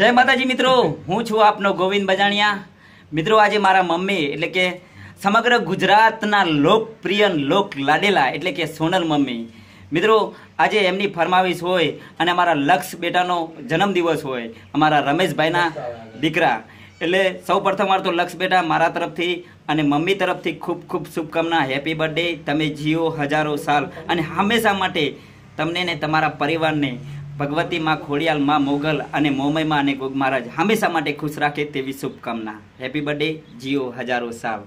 જય માતાજી મિત્રો હું છું આપનો ગોવિંદ બજાણિયા મિત્રો આજે મારા મમ્મી એટલે કે સમગ્ર ગુજરાતના લોકપ્રિય લોક લાડેલા એટલે કે સોનલ મમ્મી મિત્રો આજે એમની ફરમાવીશ હોય અને અમારા લક્ષ બેટાનો જન્મદિવસ હોય અમારા રમેશભાઈના દીકરા એટલે સૌ પ્રથમ વાર તો લક્ષ બેટા મારા તરફથી અને મમ્મી તરફથી ખૂબ ખૂબ શુભકામના હેપી બર્થડે તમે જીઓ હજારો સાલ અને હંમેશા માટે તમને ને તમારા પરિવારને ભગવતીમાં ખોડિયાલમાં મોગલ અને મોમયમાં અને ગોગ મહારાજ હંમેશા માટે ખુશ રાખે તેવી શુભકામના હેપી બર્થડે જીઓ હજારો સાવ